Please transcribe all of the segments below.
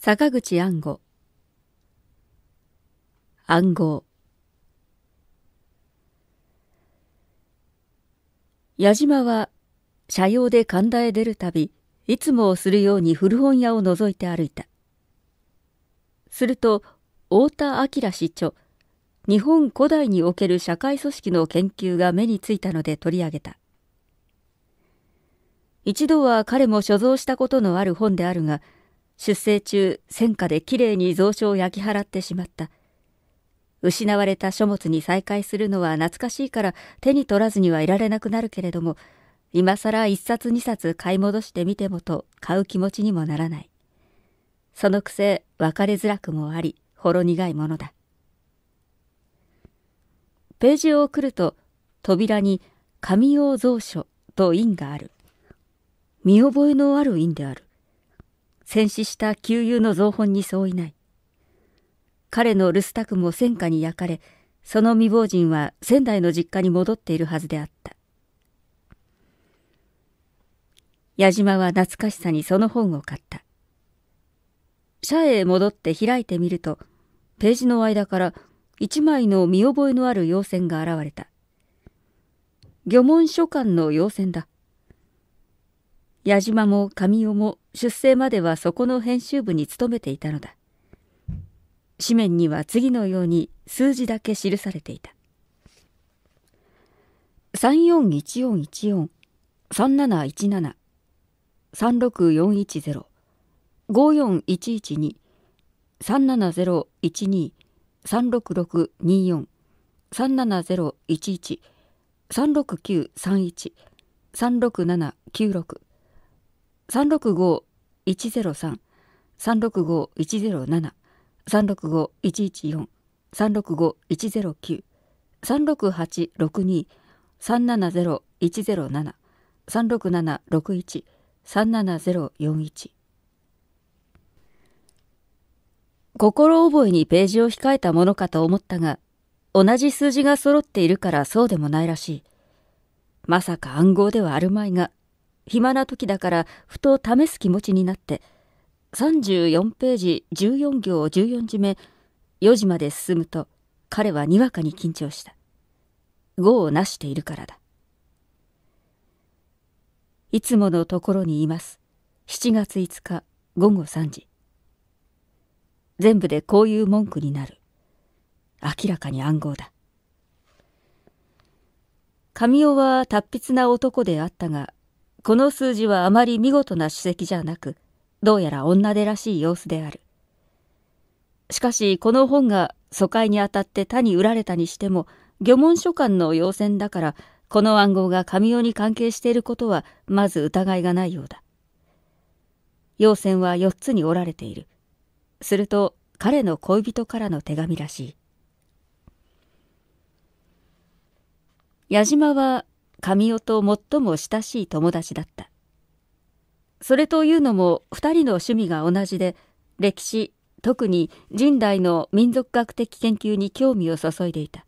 坂口暗号暗号矢島は車用で神田へ出るたびいつもするように古本屋を覗いて歩いたすると太田明市長日本古代における社会組織の研究が目についたので取り上げた一度は彼も所蔵したことのある本であるが出生中戦火できれいに蔵書を焼き払ってしまった。失われた書物に再会するのは懐かしいから手に取らずにはいられなくなるけれども、今更一冊二冊買い戻してみてもと買う気持ちにもならない。そのくせ別れづらくもあり、ほろ苦いものだ。ページを送ると扉に「神用蔵書」と印がある見覚えのある印である戦死した旧友の造本に相違ない。彼の留守宅も戦火に焼かれ、その未亡人は仙台の実家に戻っているはずであった。矢島は懐かしさにその本を買った。社へ戻って開いてみると、ページの間から一枚の見覚えのある要線が現れた。漁門書館の要線だ。矢島も神代も出生まではそこの編集部に勤めていたのだ。紙面には次のように数字だけ記されていた。341414 3717 36410 54112 37012 36624 37011 36931 36796 365 1 0 3 3 6 5 1 0 6 1 1 4 3 6 5 1 0 9 3 6 8 6 3 7 1 7 6 1 3 7 4 1心覚えにページを控えたものかと思ったが、同じ数字が揃っているからそうでもないらしい。まさか暗号ではあるまいが、暇な時だからふと試す気持ちになって34ページ14行14字目4時まで進むと彼はにわかに緊張した業をなしているからだいつものところにいます7月5日午後3時全部でこういう文句になる明らかに暗号だ神尾は達筆な男であったがこの数字はあまり見事な史跡じゃなく、どうやら女手らしい様子である。しかし、この本が疎開にあたって他に売られたにしても、漁門書館の要選だから、この暗号が神代に関係していることは、まず疑いがないようだ。要選は4つに折られている。すると、彼の恋人からの手紙らしい。矢島は神代と最も親しい友達だったそれというのも2人の趣味が同じで歴史特に人代の民族学的研究に興味を注いでいた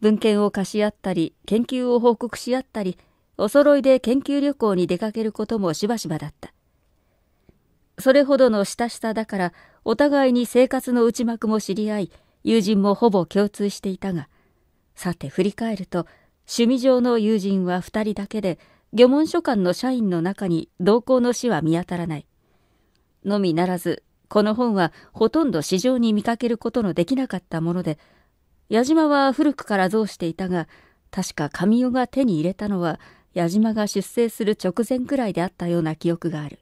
文献を貸し合ったり研究を報告し合ったりお揃いで研究旅行に出かけることもしばしばだったそれほどの親しさだからお互いに生活の内幕も知り合い友人もほぼ共通していたがさて振り返ると趣味上の友人は2人だけで、漁門書館の社員の中に同行の死は見当たらない。のみならず、この本はほとんど市場に見かけることのできなかったもので、矢島は古くから像していたが、確か神代が手に入れたのは、矢島が出征する直前くらいであったような記憶がある。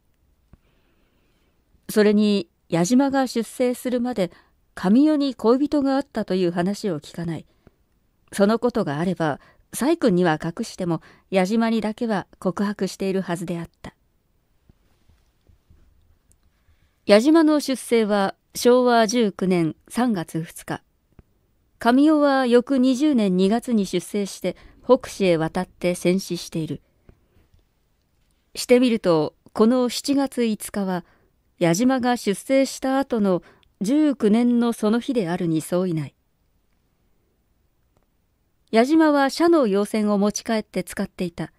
それに、矢島が出征するまで、神代に恋人があったという話を聞かない。そのことがあれば、細君には隠しても矢島にだけは告白しているはずであった矢島の出生は昭和19年3月2日神尾は翌20年2月に出生して北市へ渡って戦死しているしてみるとこの7月5日は矢島が出征した後の19年のその日であるに相違ない矢島は社の要線を持ち帰って使っていた。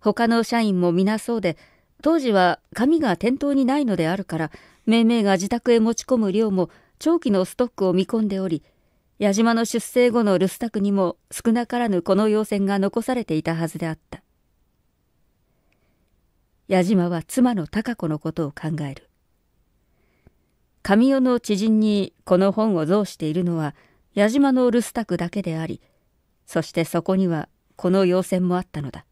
他の社員も皆そうで、当時は紙が店頭にないのであるから、命名が自宅へ持ち込む量も長期のストックを見込んでおり、矢島の出生後の留守宅にも少なからぬこの要線が残されていたはずであった。矢島は妻の孝子のことを考える。神代の知人にこの本を贈しているのは矢島の留守宅だけであり、そしてそこにはこの要線もあったのだ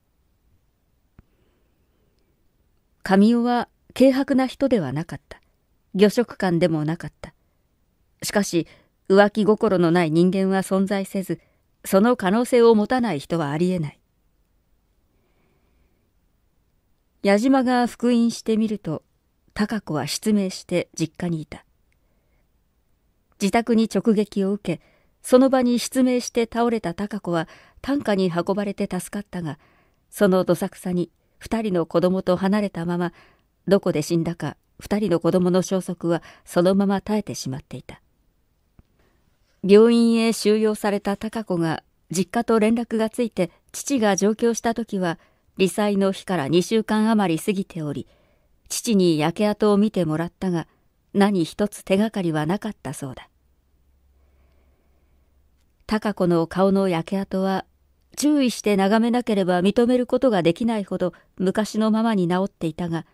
神尾は軽薄な人ではなかった魚食感でもなかったしかし浮気心のない人間は存在せずその可能性を持たない人はありえない矢島が復員してみると貴子は失明して実家にいた自宅に直撃を受けその場に失明して倒れた孝子は担架に運ばれて助かったが、そのどさくさに2人の子供と離れたまま、どこで死んだか2人の子供の消息はそのまま耐えてしまっていた。病院へ収容された孝子が実家と連絡がついて父が上京した時は、理災の日から2週間余り過ぎており、父に焼け跡を見てもらったが、何一つ手がかりはなかったそうだ。高子の顔の焼け跡は注意して眺めなければ認めることができないほど昔のままに治っていたが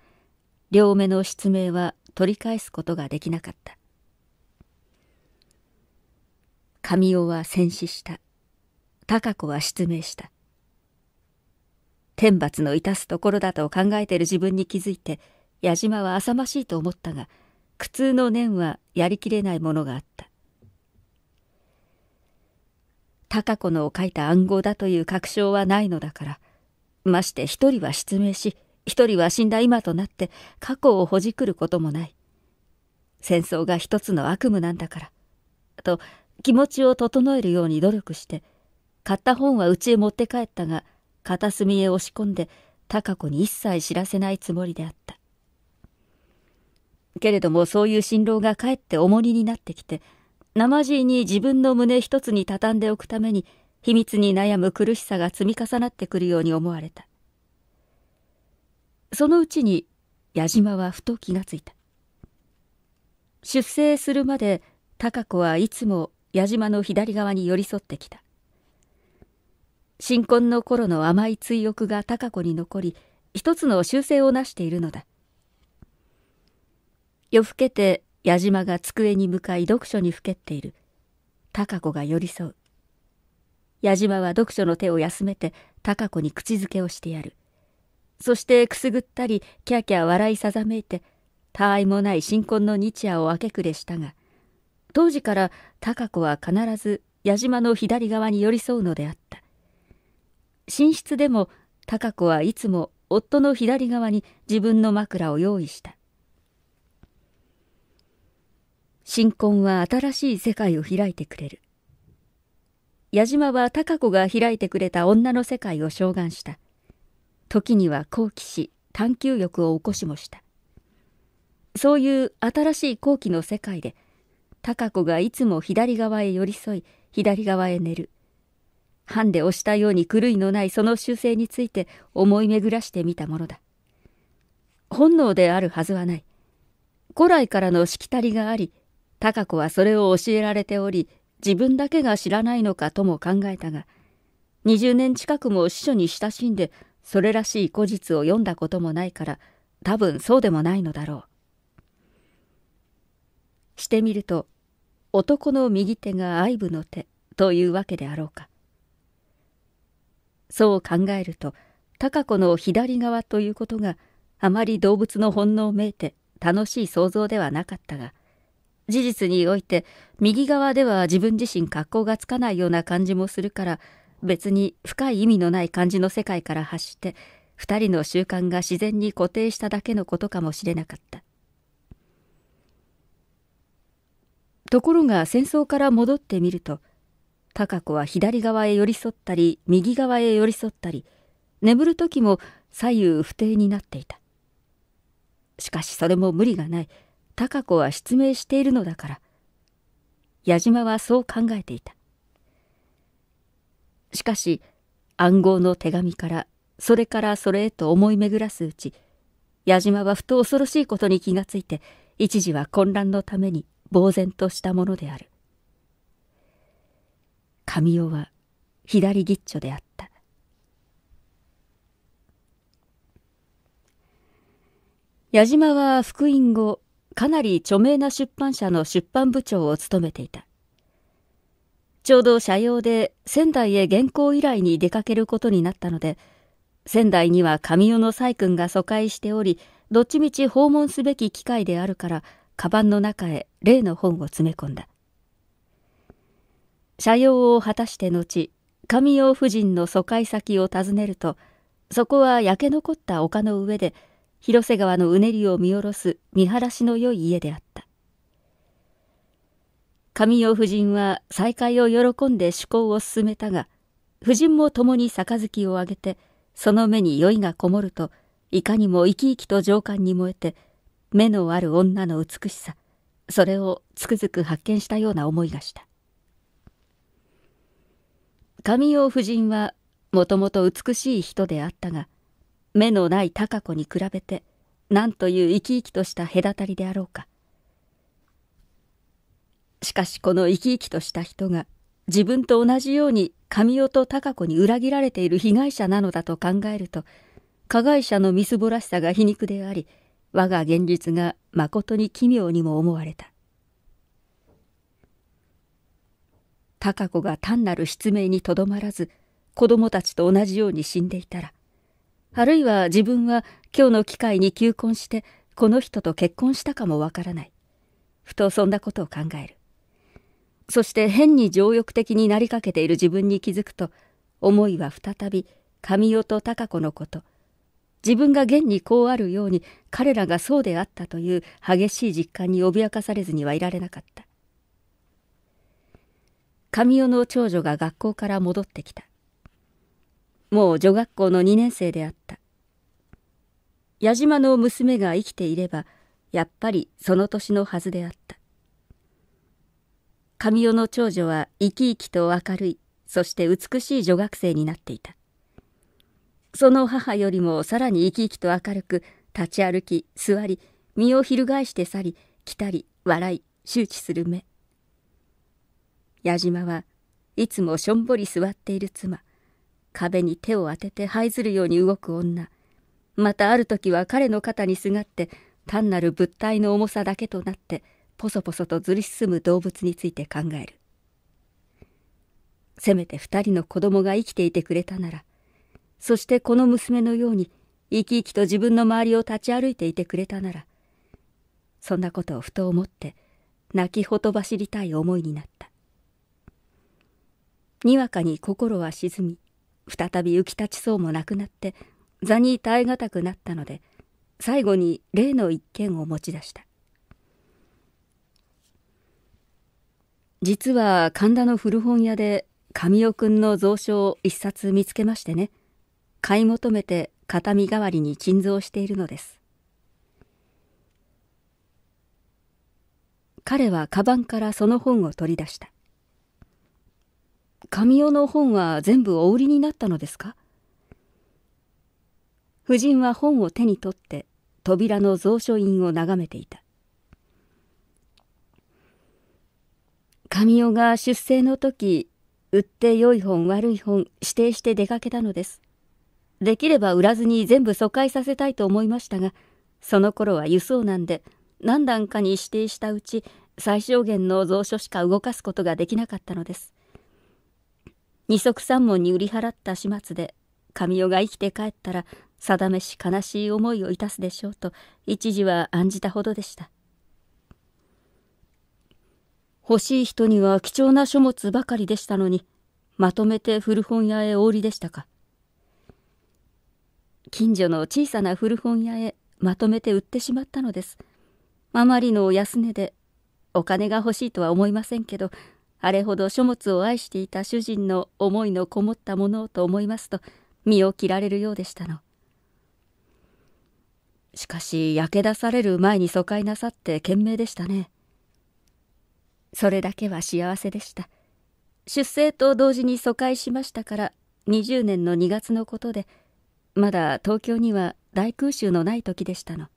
両目の失明は取り返すことができなかった神尾は戦死した高子は失明した天罰の致すところだと考えている自分に気づいて矢島は浅ましいと思ったが苦痛の念はやりきれないものがあった高子の書いた暗号だという確証はないのだから。まして一人は失明し、一人は死んだ今となって過去をほじくることもない。戦争が一つの悪夢なんだから。と気持ちを整えるように努力して、買った本は家へ持って帰ったが、片隅へ押し込んで、高子に一切知らせないつもりであった。けれどもそういう心労がかえって重荷になってきて、生地に自分の胸一つに畳んでおくために秘密に悩む苦しさが積み重なってくるように思われたそのうちに矢島はふと気がついた出征するまで貴子はいつも矢島の左側に寄り添ってきた新婚の頃の甘い追憶が貴子に残り一つの修正を成しているのだ夜更けて矢島が机に向かい読書にふけっている。高子が寄り添う。矢島は読書の手を休めて高子に口づけをしてやる。そしてくすぐったり、キャーキャー笑いさざめいて、他愛もない新婚の日夜を明け暮れしたが、当時から高子は必ず矢島の左側に寄り添うのであった。寝室でも高子はいつも夫の左側に自分の枕を用意した。新婚は新しい世界を開いてくれる。矢島は高子が開いてくれた女の世界を召喚した。時には好奇し、探求欲を起こしもした。そういう新しい好奇の世界で、高子がいつも左側へ寄り添い、左側へ寝る。ハンで押したように狂いのないその習性について思い巡らしてみたものだ。本能であるはずはない。古来からのしきたりがあり、貴子はそれを教えられており自分だけが知らないのかとも考えたが20年近くも司書に親しんでそれらしい古実を読んだこともないから多分そうでもないのだろうしてみると男の右手が愛部の手というわけであろうかそう考えると貴子の左側ということがあまり動物の本能めいて楽しい想像ではなかったが事実において右側では自分自身格好がつかないような感じもするから別に深い意味のない感じの世界から発して2人の習慣が自然に固定しただけのことかもしれなかったところが戦争から戻ってみると貴子は左側へ寄り添ったり右側へ寄り添ったり眠る時も左右不定になっていたしかしそれも無理がない貴子は失明しているのだから。矢島はそう考えていた。しかし、暗号の手紙から、それからそれへと思い巡らすうち、矢島はふと恐ろしいことに気がついて、一時は混乱のために呆然としたものである。神尾は左ギッチョであった。矢島は復員後かなり著名な出版社の出版部長を務めていた。ちょうど社用で仙台へ原稿依頼に出かけることになったので、仙台には神代の細君が疎開しており、どっちみち訪問すべき機会であるから、カバンの中へ例の本を詰め込んだ。社用を果たして後、神代夫人の疎開先を訪ねると、そこは焼け残った丘の上で、広瀬川のうねりを見下ろす見晴らしの良い家であった。神代夫人は再会を喜んで趣向を進めたが、夫人も共に杯をあげて、その目に酔いがこもると、いかにも生き生きと情感に燃えて、目のある女の美しさ、それをつくづく発見したような思いがした。神代夫人はもともと美しい人であったが、目のない高子に比べて何という生き生きとした隔たりであろうかしかしこの生き生きとした人が自分と同じように神尾と高子に裏切られている被害者なのだと考えると加害者のみすぼらしさが皮肉であり我が現実がまことに奇妙にも思われた高子が単なる失明にとどまらず子供たちと同じように死んでいたらあるいは自分は今日の機会に求婚してこの人と結婚したかもわからない。ふとそんなことを考える。そして変に情欲的になりかけている自分に気づくと、思いは再び神尾と貴子のこと。自分が現にこうあるように彼らがそうであったという激しい実感に脅かされずにはいられなかった。神尾の長女が学校から戻ってきた。もう女学校の2年生であった。矢島の娘が生きていれば、やっぱりその年のはずであった。神代の長女は生き生きと明るい、そして美しい女学生になっていた。その母よりもさらに生き生きと明るく、立ち歩き、座り、身を翻して去り、来たり、笑い、周知する目。矢島はいつもしょんぼり座っている妻。壁に手を当てて這いずるように動く女。またある時は彼の肩にすがって、単なる物体の重さだけとなって、ポソポソとずり進む動物について考える。せめて二人の子供が生きていてくれたなら、そしてこの娘のように生き生きと自分の周りを立ち歩いていてくれたなら、そんなことをふと思って、泣きほとばしりたい思いになった。にわかに心は沈み、再び浮き立ちそうもなくなって座に耐え難くなったので最後に例の一件を持ち出した実は神田の古本屋で神尾君の蔵書を一冊見つけましてね買い求めて形見代わりに鎮蔵しているのです彼はカバンからその本を取り出した神尾の本は全部お売りになったのですか夫人は本を手に取って扉の蔵書院を眺めていた神尾が出征の時売って良い本悪い本指定して出かけたのですできれば売らずに全部疎開させたいと思いましたがその頃は輸送難で何段かに指定したうち最小限の蔵書しか動かすことができなかったのです二足三門に売り払った始末で神代が生きて帰ったら定めし悲しい思いをいたすでしょうと一時は案じたほどでした欲しい人には貴重な書物ばかりでしたのにまとめて古本屋へお売りでしたか近所の小さな古本屋へまとめて売ってしまったのですあまりのお安値でお金が欲しいとは思いませんけどあれほど書物を愛していた主人の思いのこもったものと思いますと身を切られるようでしたのしかし焼け出される前に疎開なさって賢明でしたねそれだけは幸せでした出生と同時に疎開しましたから20年の2月のことでまだ東京には大空襲のない時でしたの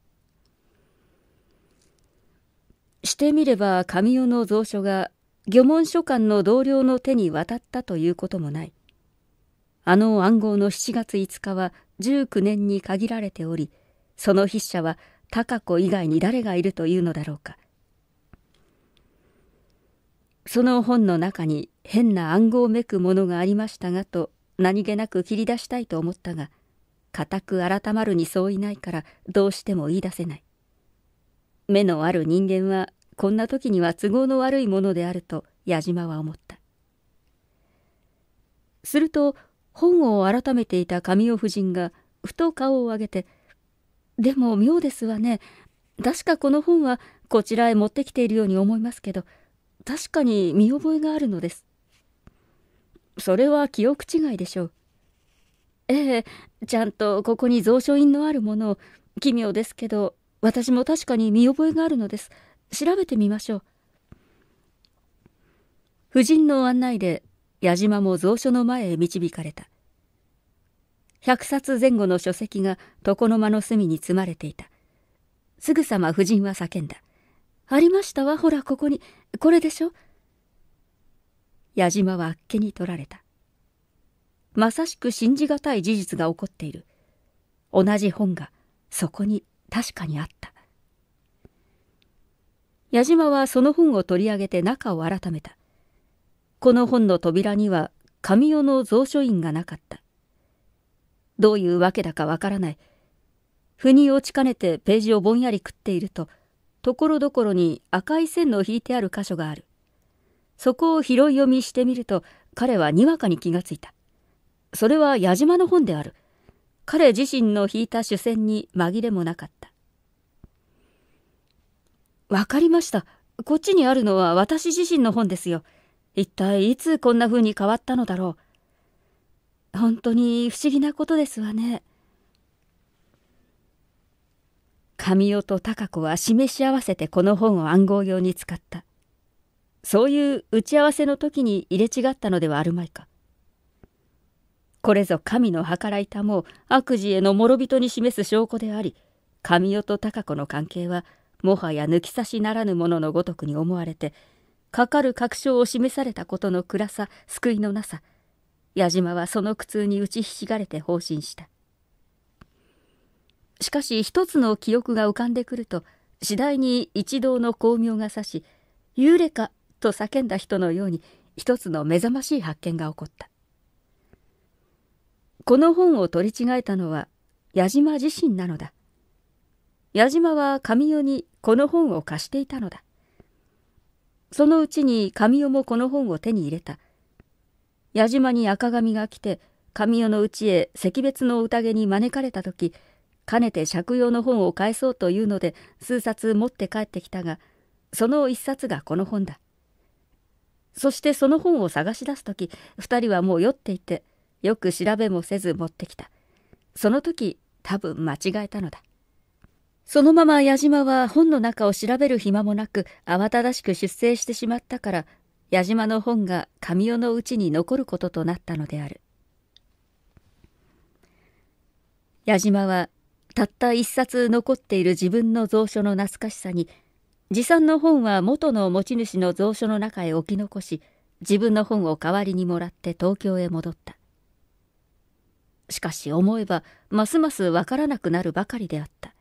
してみれば神代の蔵書が漁門書館の同僚の手に渡ったということもない。あの暗号の7月5日は19年に限られており、その筆者は高子以外に誰がいるというのだろうか。その本の中に変な暗号めくものがありましたがと何気なく切り出したいと思ったが、固く改まるに相違ないからどうしても言い出せない。目のある人間はこんな時には都合の悪いものであると矢島は思った。すると本を改めていた神尾夫人がふと顔を上げて「でも妙ですわね確かこの本はこちらへ持ってきているように思いますけど確かに見覚えがあるのです」それは記憶違いでしょう。ええ、ちゃんとここに蔵書印のあるものを、奇妙ですけど、私も確かに見覚えがあるのです。調べてみましょう。夫人の案内で矢島も蔵書の前へ導かれた。100冊前後の書籍が床の間の隅に積まれていた。すぐさま夫人は叫んだ。ありましたわ、ほら、ここに。これでしょ矢島はあっけに取られた。まさしく信じがたい事実が起こっている。同じ本がそこに確かにあった。矢島はその本を取り上げて中を改めた。この本の扉には神代の蔵書院がなかった。どういうわけだかわからない。腑に落ちかねてページをぼんやり食っていると、ところどころに赤い線の引いてある箇所がある。そこを拾い読みしてみると、彼はにわかに気がついた。それは矢島の本である。彼自身の引いた主戦に紛れもなかった。わかりました。こっちにあるのは私自身の本ですよ。一体いつこんな風に変わったのだろう。本当に不思議なことですわね。神代と貴子は示し合わせてこの本を暗号用に使った。そういう打ち合わせの時に入れ違ったのではあるまいか。これぞ神の計らいたも悪事への諸人に示す証拠であり、神代と貴子の関係はもはや抜き差しならぬもののごとくに思われてかかる確証を示されたことの暗さ救いのなさ矢島はその苦痛に打ちひしがれて放心したしかし一つの記憶が浮かんでくると次第に一同の光明が差し「幽霊か!」と叫んだ人のように一つの目覚ましい発見が起こったこの本を取り違えたのは矢島自身なのだ矢島は神代にこの本を貸していたのだ。そのうちに神代もこの本を手に入れた。矢島に赤髪が来て、神代のうちへ惜別の宴に招かれた時、かねて借用の本を返そうというので、数冊持って帰ってきたが、その一冊がこの本だ。そしてその本を探し出す時、二人はもう酔っていて、よく調べもせず持ってきた。その時、多分間違えたのだ。そのまま矢島は本の中を調べる暇もなく慌ただしく出征してしまったから矢島の本が神尾のうちに残ることとなったのである矢島はたった一冊残っている自分の蔵書の懐かしさに持参の本は元の持ち主の蔵書の中へ置き残し自分の本を代わりにもらって東京へ戻ったしかし思えばますますわからなくなるばかりであった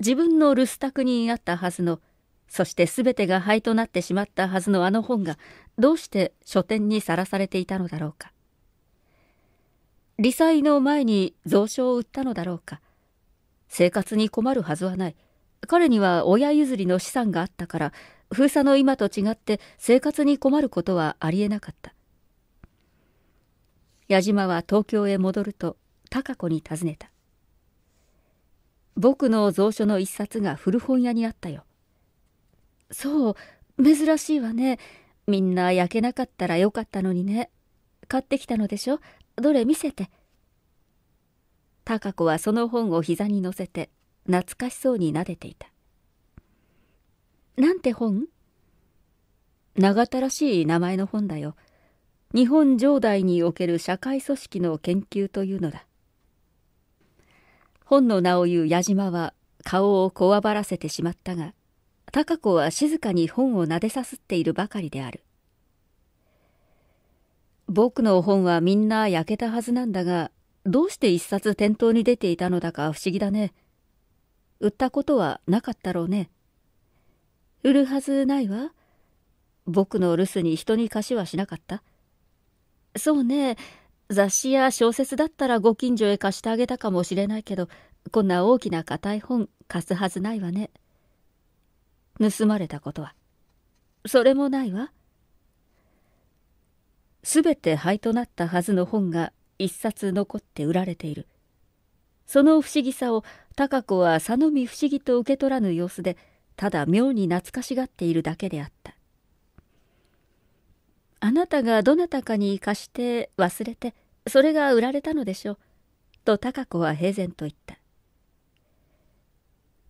自分の留守宅にあったはずのそして全てが灰となってしまったはずのあの本がどうして書店にさらされていたのだろうか理災の前に蔵書を売ったのだろうか生活に困るはずはない彼には親譲りの資産があったから封鎖の今と違って生活に困ることはありえなかった矢島は東京へ戻ると孝子に尋ねた僕の蔵書の一冊が古本屋にあったよ。そう、珍しいわね。みんな焼けなかったらよかったのにね。買ってきたのでしょどれ見せて。貴子はその本を膝に乗せて、懐かしそうに撫でていた。なんて本長田らしい名前の本だよ。日本上代における社会組織の研究というのだ。本の名を言う矢島は顔をこわばらせてしまったが、高子は静かに本をなでさすっているばかりである。僕の本はみんな焼けたはずなんだが、どうして一冊店頭に出ていたのだか不思議だね。売ったことはなかったろうね。売るはずないわ。僕の留守に人に貸しはしなかった。そうね、雑誌や小説だったらご近所へ貸してあげたかもしれないけど、こんな大きな硬い本貸すはずないわね。盗まれたことは。それもないわ。すべて灰となったはずの本が一冊残って売られている。その不思議さを高子は佐野見不思議と受け取らぬ様子で、ただ妙に懐かしがっているだけであった。あなたがどなたかに貸して忘れてそれが売られたのでしょう」と貴子は平然と言った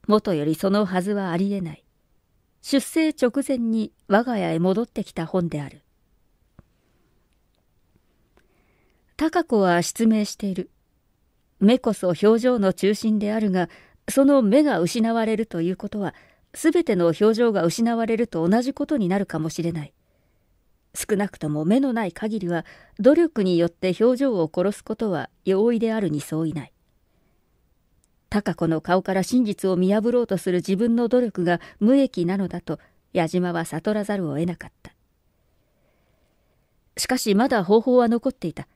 もとよりそのはずはありえない出生直前に我が家へ戻ってきた本である貴子は失明している目こそ表情の中心であるがその目が失われるということは全ての表情が失われると同じことになるかもしれない少なくとも目のない限りは努力によって表情を殺すことは容易であるに相違ない。高子の顔から真実を見破ろうとする自分の努力が無益なのだと矢島は悟らざるを得なかった。しかしまだ方法は残っていた。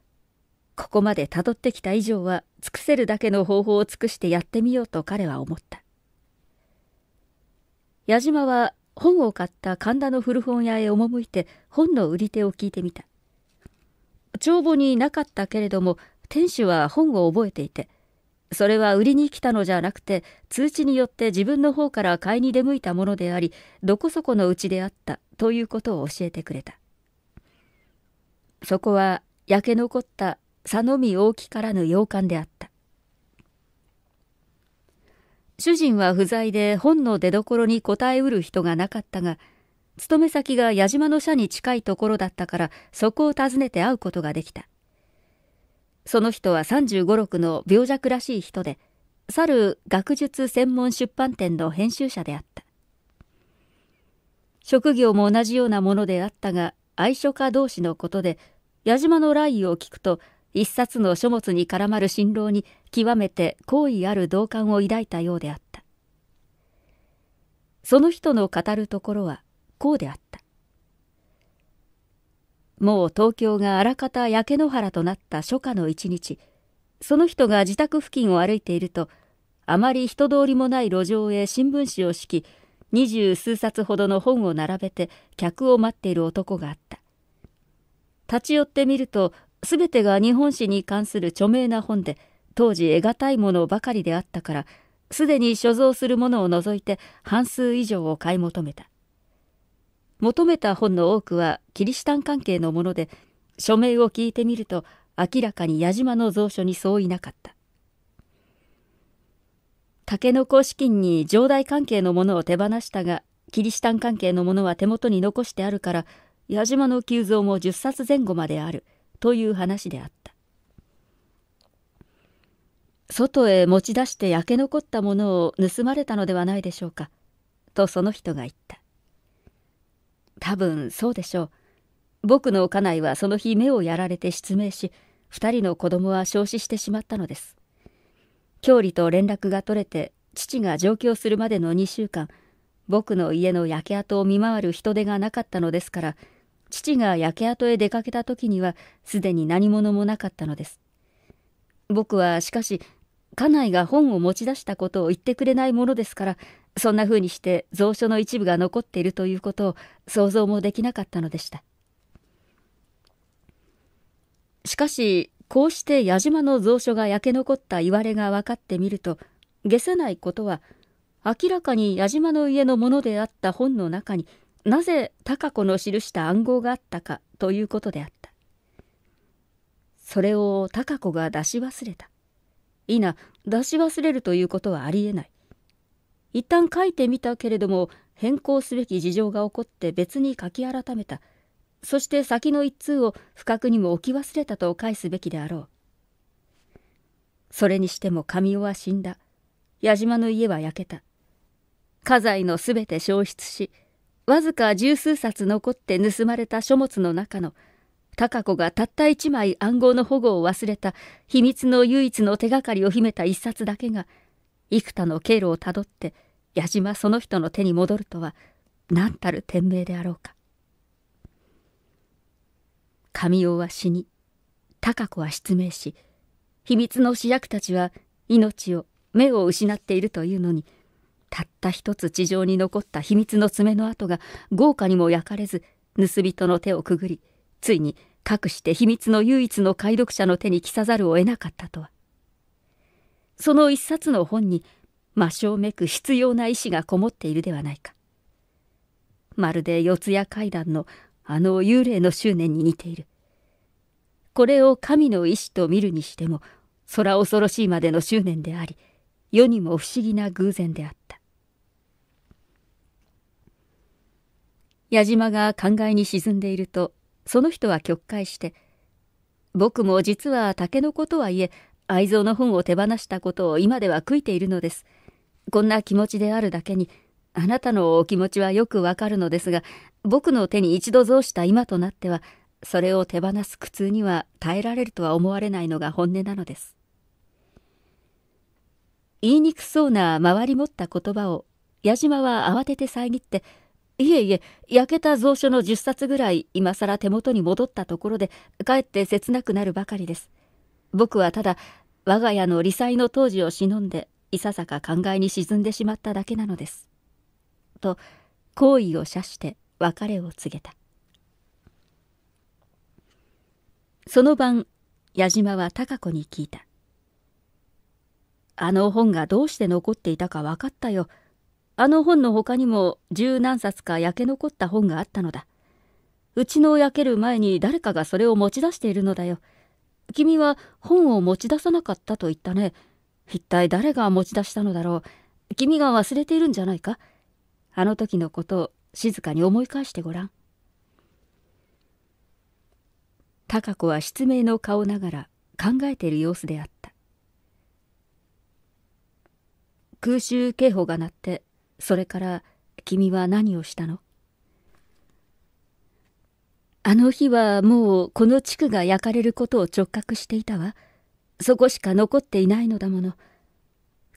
ここまで辿ってきた以上は尽くせるだけの方法を尽くしてやってみようと彼は思った。矢島は本を買った神田の古本屋へ赴いて本の売り手を聞いてみた帳簿になかったけれども店主は本を覚えていてそれは売りに来たのじゃなくて通知によって自分の方から買いに出向いたものでありどこそこのうちであったということを教えてくれたそこは焼け残った佐野見大木からぬ洋館であった主人は不在で本の出どころに答えうる人がなかったが、勤め先が矢島の社に近いところだったから、そこを訪ねて会うことができた。その人は35、6の病弱らしい人で、去る学術専門出版店の編集者であった。職業も同じようなものであったが、愛書家同士のことで、矢島の来意を聞くと、一冊の書物に絡まる新郎に極めて好意ある同感を抱いたようであった。その人の語るところはこうであった。もう東京があらかた焼け野原となった初夏の一日、その人が自宅付近を歩いていると、あまり人通りもない路上へ新聞紙を敷き、二十数冊ほどの本を並べて客を待っている男があった。立ち寄ってみるとすべてが日本史に関する著名な本で、当時得難いものばかりであったから、すでに所蔵するものを除いて半数以上を買い求めた。求めた本の多くはキリシタン関係のもので、署名を聞いてみると明らかに矢島の蔵書に相違なかった。竹の子資金に上代関係のものを手放したが、キリシタン関係のものは手元に残してあるから、矢島の急蔵も10冊前後まである。という話であった。外へ持ち出して焼け残ったものを盗まれたのではないでしょうか、とその人が言った。多分そうでしょう。僕の家内はその日目をやられて失明し、二人の子供は焼死してしまったのです。郷里と連絡が取れて、父が上京するまでの2週間、僕の家の焼け跡を見回る人手がなかったのですから、父が焼け跡へ出かけた時にはすでに何者もなかったのです。僕はしかし家内が本を持ち出したことを言ってくれないものですからそんなふうにして蔵書の一部が残っているということを想像もできなかったのでした。しかしこうして矢島の蔵書が焼け残ったいわれが分かってみると下せないことは明らかに矢島の家のものであった本の中に「なぜ高子の記した暗号があったかということであったそれを高子が出し忘れたいな出し忘れるということはありえない一旦書いてみたけれども変更すべき事情が起こって別に書き改めたそして先の一通を不覚にも置き忘れたと返すべきであろうそれにしても神尾は死んだ矢島の家は焼けた家財のすべて消失しわずか十数冊残って盗まれた書物の中の、貴子がたった一枚暗号の保護を忘れた秘密の唯一の手がかりを秘めた一冊だけが、幾多の経路をたどって、矢島その人の手に戻るとは、何たる天命であろうか。神尾は死に、貴子は失明し、秘密の主役たちは命を、目を失っているというのに、たった一つ地上に残った秘密の爪の跡が豪華にも焼かれず盗人の手をくぐりついにかくして秘密の唯一の解読者の手に着さざるを得なかったとはその一冊の本に真正めく必要な意志がこもっているではないかまるで四谷怪談のあの幽霊の執念に似ているこれを神の意志と見るにしても空恐ろしいまでの執念であり世にも不思議な偶然であった矢島が考えに沈んでいるとその人は曲解して「僕も実は竹の子とはいえ愛蔵の本を手放したことを今では悔いているのです」「こんな気持ちであるだけにあなたのお気持ちはよくわかるのですが僕の手に一度増した今となってはそれを手放す苦痛には耐えられるとは思われないのが本音なのです」言いにくそうな回り持った言葉を矢島は慌てて遮って「いえいえ、焼けた蔵書の10冊ぐらい今更手元に戻ったところで、かえって切なくなるばかりです。僕はただ、我が家の理災の当時を忍んで、いささか考えに沈んでしまっただけなのです。と、好意を射して別れを告げた。その晩、矢島は貴子に聞いた。あの本がどうして残っていたか分かったよ。あの本の他にも十何冊か焼け残った本があったのだ。うちの焼ける前に誰かがそれを持ち出しているのだよ。君は本を持ち出さなかったと言ったね。一体誰が持ち出したのだろう。君が忘れているんじゃないかあの時のことを静かに思い返してごらん。貴子は失明の顔ながら考えている様子であった。空襲警報が鳴ってそれから君は何をしたのあの日はもうこの地区が焼かれることを直覚していたわ。そこしか残っていないのだもの。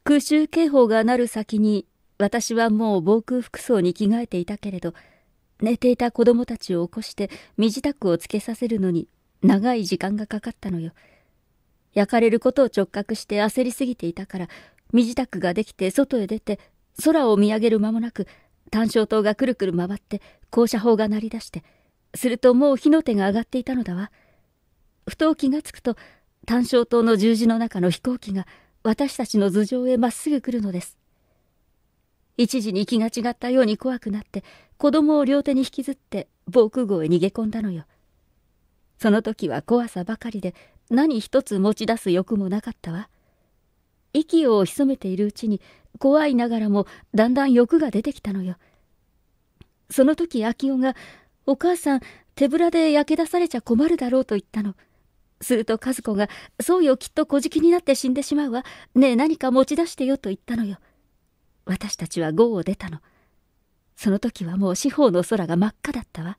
空襲警報が鳴る先に私はもう防空服装に着替えていたけれど、寝ていた子供たちを起こして身支度をつけさせるのに長い時間がかかったのよ。焼かれることを直覚して焦りすぎていたから、身支度ができて外へ出て空を見上げる間もなく、単焦灯がくるくる回って、降車砲が鳴り出して、するともう火の手が上がっていたのだわ。ふと気がつくと、単焦灯の十字の中の飛行機が、私たちの頭上へまっすぐ来るのです。一時に気が違ったように怖くなって、子供を両手に引きずって防空壕へ逃げ込んだのよ。その時は怖さばかりで、何一つ持ち出す欲もなかったわ。息を潜めているうちに怖いながらもだんだん欲が出てきたのよ。その時秋夫が、お母さん、手ぶらで焼け出されちゃ困るだろうと言ったの。すると和子が、そうよきっと小じきになって死んでしまうわ。ねえ何か持ち出してよと言ったのよ。私たちは号を出たの。その時はもう四方の空が真っ赤だったわ。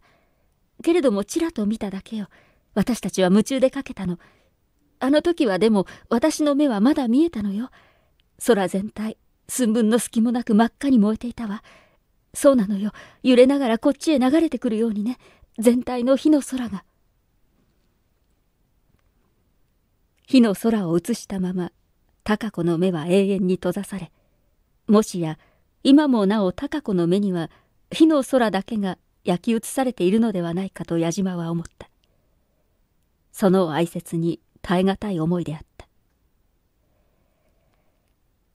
けれどもちらと見ただけよ。私たちは夢中でかけたの。あの時はでも私の目はまだ見えたのよ。空全体、寸分の隙もなく真っ赤に燃えていたわ。そうなのよ。揺れながらこっちへ流れてくるようにね。全体の火の空が。火の空を映したまま、貴子の目は永遠に閉ざされ、もしや、今もなお貴子の目には、火の空だけが焼き移されているのではないかと矢島は思った。その哀切に耐え難い思いであった。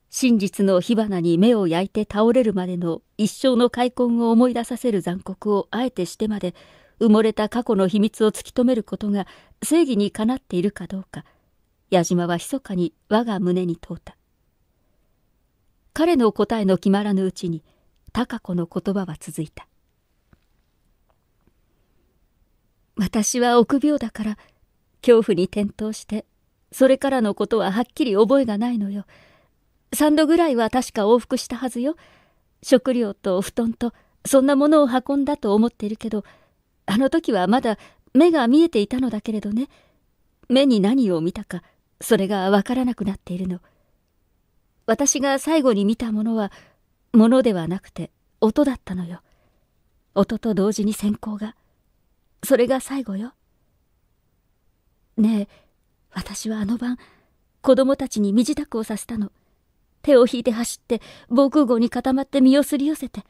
真実の火花に目を焼いて倒れるまでの一生の開墾を思い出させる残酷をあえてしてまで埋もれた過去の秘密を突き止めることが正義にかなっているかどうか、矢島は密かに我が胸に問うた。彼の答えの決まらぬうちに、貴子の言葉は続いた。私は臆病だから恐怖に転倒して、それからのことははっきり覚えがないのよ。三度ぐらいは確か往復したはずよ。食料と布団と、そんなものを運んだと思っているけど、あの時はまだ目が見えていたのだけれどね。目に何を見たか、それがわからなくなっているの。私が最後に見たものは、ものではなくて、音だったのよ。音と同時に閃光が。それが最後よ。ねえ、私はあの晩、子供たちに身支度をさせたの。手を引いて走って、防空壕に固まって身をすり寄せて。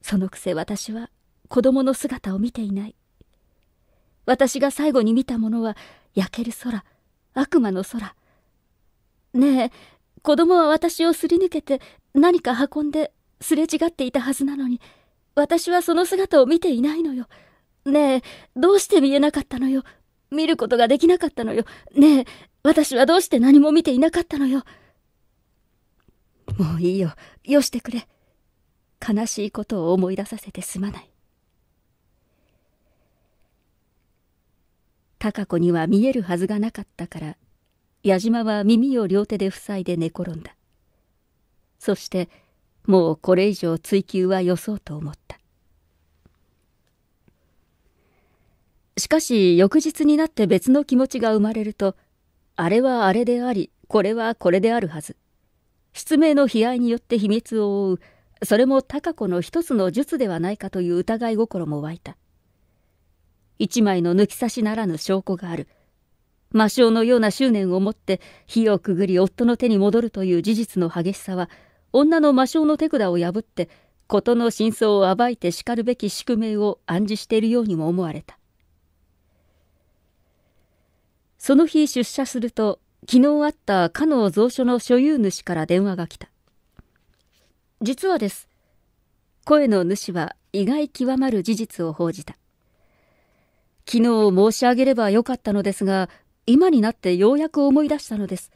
そのくせ私は子供の姿を見ていない。私が最後に見たものは、焼ける空、悪魔の空。ねえ、子供は私をすり抜けて、何か運んで、すれ違っていたはずなのに、私はその姿を見ていないのよ。ねえ、どうして見えなかったのよ。見ることができなかったのよ。ねえ、私はどうして何も見ていなかったのよ。もういいよ。よしてくれ。悲しいことを思い出させてすまない。貴子には見えるはずがなかったから、矢島は耳を両手で塞いで寝転んだ。そして、もうこれ以上追及はよそうと思った。しかし翌日になって別の気持ちが生まれると、あれはあれであり、これはこれであるはず。失明の悲哀によって秘密を追う、それも高子の一つの術ではないかという疑い心も湧いた。一枚の抜き差しならぬ証拠がある。魔性のような執念を持って火をくぐり夫の手に戻るという事実の激しさは、女の魔性の手札を破って、事の真相を暴いて叱るべき宿命を暗示しているようにも思われた。その日出社すると、昨日あったかの蔵書の所有主から電話が来た。実はです。声の主は意外極まる事実を報じた。昨日申し上げればよかったのですが、今になってようやく思い出したのです。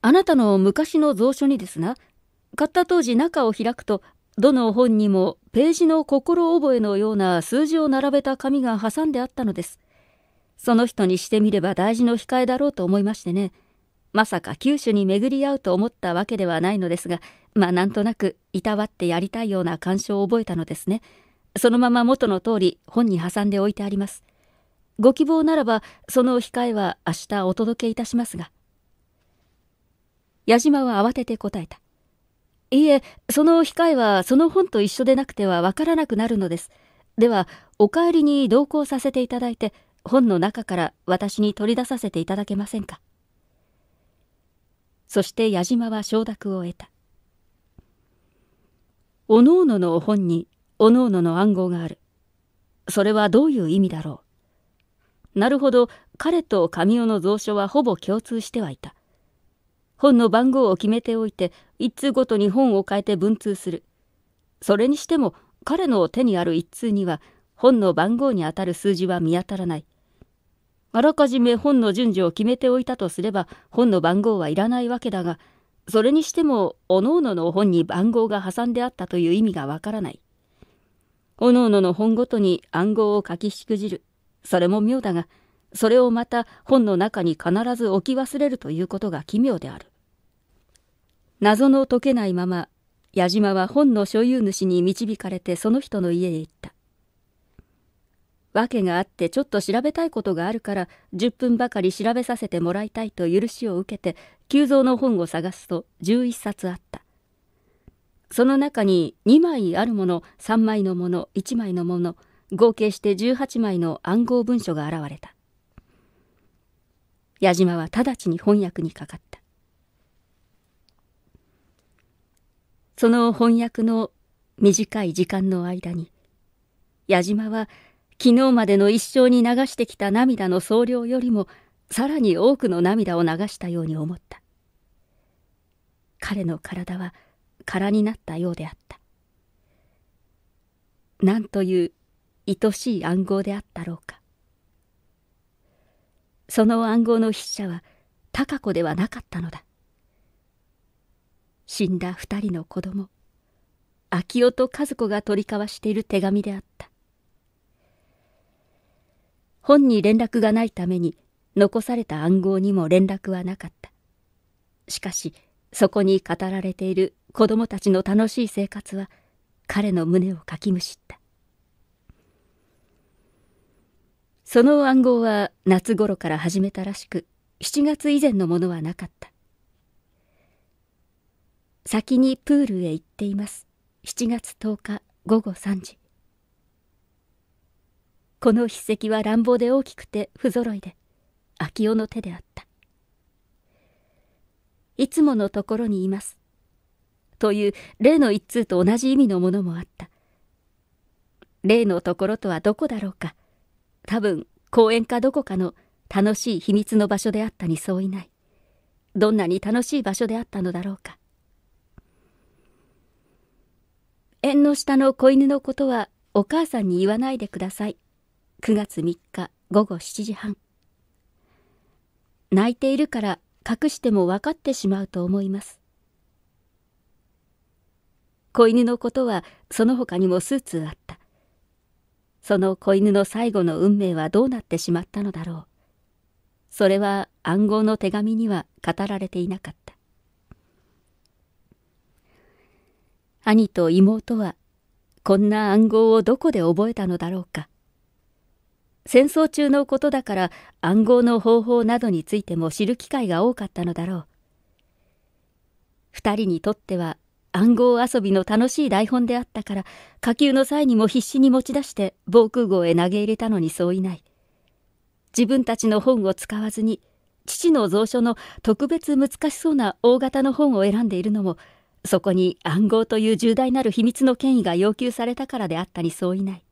あなたの昔の蔵書にですが、買った当時中を開くと、どの本にもページの心覚えのような数字を並べた紙が挟んであったのです。その人にしてみれば大事の控えだろうと思いましてね。まさか九州に巡り合うと思ったわけではないのですが、まあなんとなくいたわってやりたいような感傷を覚えたのですね。そのまま元の通り本に挟んでおいてあります。ご希望ならば、その控えは明日お届けいたしますが。矢島は慌てて答えた。いいえ、その控えはその本と一緒でなくてはわからなくなるのです。では、お帰りに同行させていただいて、本の中から私に取り出させていただけませんか。そして矢島は承諾を得た。おのおののお本におのおのの暗号がある。それはどういう意味だろう。なるほど、彼と神尾の蔵書はほぼ共通してはいた。本の番号を決めておいて、一通ごとに本を変えて文通する。それにしても、彼の手にある一通には、本の番号にあたる数字は見当たらない。あらかじめ本の順序を決めておいたとすれば本の番号はいらないわけだが、それにしても各々の本に番号が挟んであったという意味がわからない。各々の本ごとに暗号を書きしくじる。それも妙だが、それをまた本の中に必ず置き忘れるということが奇妙である。謎の解けないまま、矢島は本の所有主に導かれてその人の家へ行った。訳があってちょっと調べたいことがあるから10分ばかり調べさせてもらいたいと許しを受けて急蔵の本を探すと11冊あったその中に2枚あるもの3枚のもの1枚のもの合計して18枚の暗号文書が現れた矢島は直ちに翻訳にかかったその翻訳の短い時間の間に矢島は昨日までの一生に流してきた涙の総量よりもさらに多くの涙を流したように思った彼の体は空になったようであった何という愛しい暗号であったろうかその暗号の筆者は高子ではなかったのだ死んだ二人の子供明夫と和子が取り交わしている手紙であった本に連絡がないために残された暗号にも連絡はなかったしかしそこに語られている子供たちの楽しい生活は彼の胸をかきむしったその暗号は夏頃から始めたらしく7月以前のものはなかった先にプールへ行っています7月10日午後3時この筆跡は乱暴で大きくて不揃いで、秋夫の手であった。いつものところにいます。という例の一通と同じ意味のものもあった。例のところとはどこだろうか。多分、公園かどこかの楽しい秘密の場所であったにそういない。どんなに楽しい場所であったのだろうか。縁の下の子犬のことはお母さんに言わないでください。9月3日午後7時半泣いているから隠しても分かってしまうと思います子犬のことはその他にも数通あったその子犬の最後の運命はどうなってしまったのだろうそれは暗号の手紙には語られていなかった兄と妹はこんな暗号をどこで覚えたのだろうか戦争中のことだから暗号の方法などについても知る機会が多かったのだろう。二人にとっては暗号遊びの楽しい台本であったから、火球の際にも必死に持ち出して防空壕へ投げ入れたのにそういない。自分たちの本を使わずに、父の蔵書の特別難しそうな大型の本を選んでいるのも、そこに暗号という重大なる秘密の権威が要求されたからであったにそういない。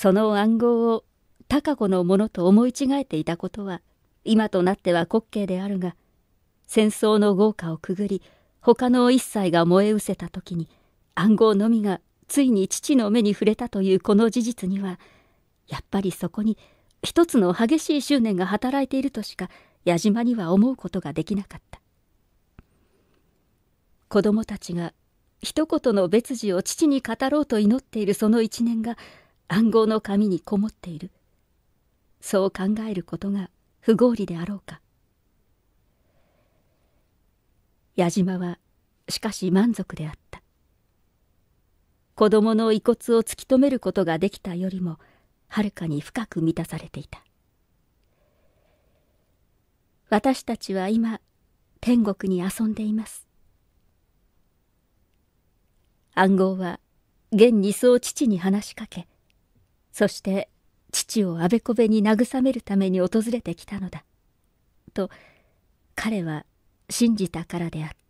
その暗号を高子のものと思い違えていたことは、今となっては滑稽であるが、戦争の豪華をくぐり、他の一切が燃え失せた時に、暗号のみがついに父の目に触れたというこの事実には、やっぱりそこに一つの激しい執念が働いているとしか矢島には思うことができなかった。子供たちが一言の別事を父に語ろうと祈っているその一年が暗号の紙にこもっている。そう考えることが不合理であろうか。矢島はしかし満足であった。子供の遺骨を突き止めることができたよりもはるかに深く満たされていた。私たちは今天国に遊んでいます。暗号は現にそう父に話しかけそして父をあべこべに慰めるために訪れてきたのだ。と彼は信じたからであった。